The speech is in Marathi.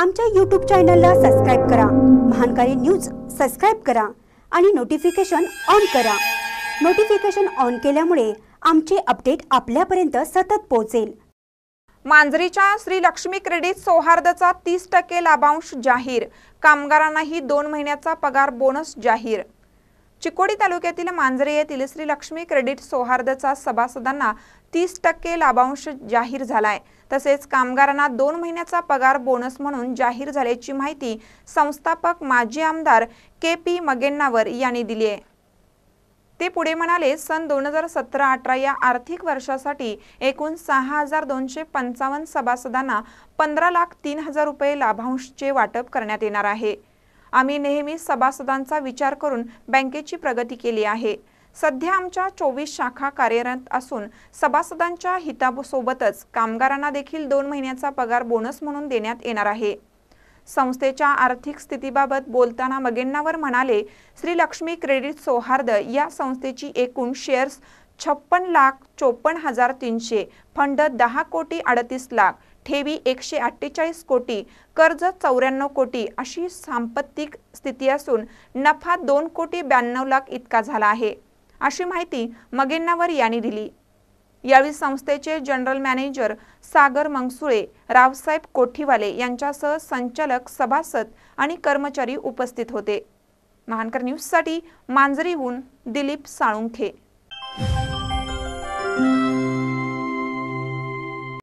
आमच्या यूट्यूब चॅनलला सबस्क्राईब करा महानकारी न्यूज सबस्क्राईब करा आणि नोटिफिकेशन ऑन करा नोटिफिकेशन ऑन केल्यामुळे आमचे अपडेट आपल्यापर्यंत सतत पोहोचेल मांजरीच्या श्री लक्ष्मी क्रेडिट सोहार्दचा तीस टक्के लाभांश जाहीर कामगारांनाही दोन महिन्याचा पगार बोनस जाहीर चिकोडी तालुक्यातील मांजरे येथील श्री लक्ष्मी क्रेडिट सौहार्दचा सभासदांना तीस टक्के लाभांश जाहीर झालाय तसेच कामगारांना दोन महिन्याचा पगार बोनस म्हणून जाहीर झाल्याची माहिती संस्थापक माजी आमदार के पी मगेन्नावर यांनी दिली आहे ते पुढे म्हणाले सन दोन हजार सतरा अठरा या आर्थिक वर्षासाठी एकूण सहा हजार दोनशे पंचावन्न सभासदांना पंधरा लाख तीन हजार रुपये लाभांशचे वाटप करण्यात येणार आहे आम्ही नेहमी सभासदांचा विचार करून बँकेची प्रगती केली आहे सध्या आमच्या चोवीस शाखा कार्यरत असून सभासदांच्या हितासोबतच कामगारांना देखील दोन महिन्याचा पगार बोनस म्हणून देण्यात येणार आहे संस्थेच्या आर्थिक स्थितीबाबत बोलताना मगेन्नावर म्हणाले श्री लक्ष्मी क्रेडिट सौहार्द या संस्थेची एकूण शेअर्स छप्पन लाख चोपन्न हजार तीनशे फंड दहा कोटी अडतीस लाख ठेवी एकशे अठ्ठेचाळीस कोटी कर्ज चौऱ्याण्णव कोटी अशी सांपत्तिक स्थिती असून नफा दोन कोटी ब्याण्णव लाख इतका झाला आहे अशी माहिती मगेन्नावर यांनी दिली यावेळी संस्थेचे जनरल मॅनेजर सागर मंगसुळे रावसाहेब कोठीवाले यांच्यासह संचालक सभासद आणि कर्मचारी उपस्थित होते महानकर न्यूजसाठी मांजरीहून दिलीप साळुंखे